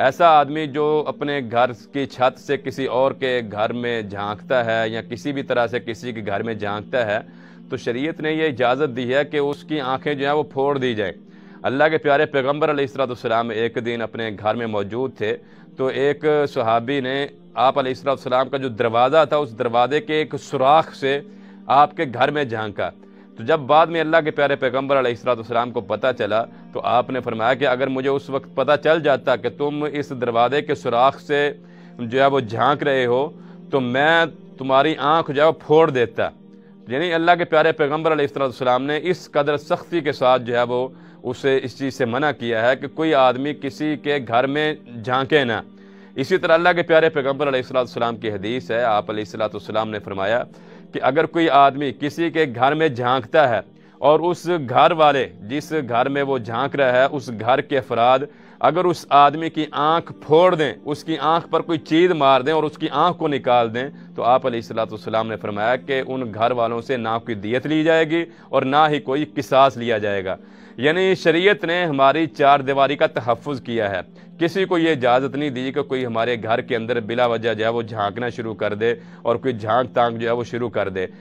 ऐसा आदमी जो अपने घर की छत से किसी और के घर में झांकता है या किसी भी तरह से किसी के घर में झांकता है तो शरीयत ने यह इजाज़त दी है कि उसकी आंखें जो हैं वो फोड़ दी जाएँ अल्लाह के प्यारे पैगम्बर अलैहिस्सलाम एक दिन अपने घर में मौजूद थे तो एक सहाबी ने आप अलैहिस्सलाम का जो दरवाज़ा था उस दरवाजे के एक सुराख से आपके घर में झांका तो जब बाद में अल्लाह के प्यारे पैगम्बर अलैहिस्सलाम को पता चला तो आपने फरमाया कि अगर मुझे उस वक्त पता चल जाता कि तुम इस दरवाजे के सुराख से जो है वो झांक रहे हो तो मैं तुम्हारी आँख जो है वो फोड़ देता यानी अल्लाह के प्यारे पैगम्बर अलैहिस्सलाम ने इस कदर सख्ती के साथ जो है वो उसे इस चीज़ से मना किया है कि कोई आदमी किसी के घर में झांके ना इसी तरह अल्लाह के प्यारे पैगम्बर अलैहिस्सलाम की हदीस है आप अलैहिस्सलाम ने फरमाया कि अगर कोई आदमी किसी के घर में झांकता है और उस घर वाले जिस घर में वो झांक रहा है उस घर के अफराद अगर उस आदमी की आंख फोड़ दें उसकी आंख पर कोई चीज मार दें और उसकी आंख को निकाल दें तो आप सलाम ने फरमाया कि उन घर वालों से ना कोई दियत ली जाएगी और ना ही कोई किसास लिया जाएगा यानी शरीयत ने हमारी चार दीवारी का तहफ़ किया है किसी को ये इजाज़त नहीं दी कि कोई हमारे घर के अंदर बिला वजह जो है वो झांकना शुरू कर दे और कोई झांक तांक जो है वो शुरू कर दे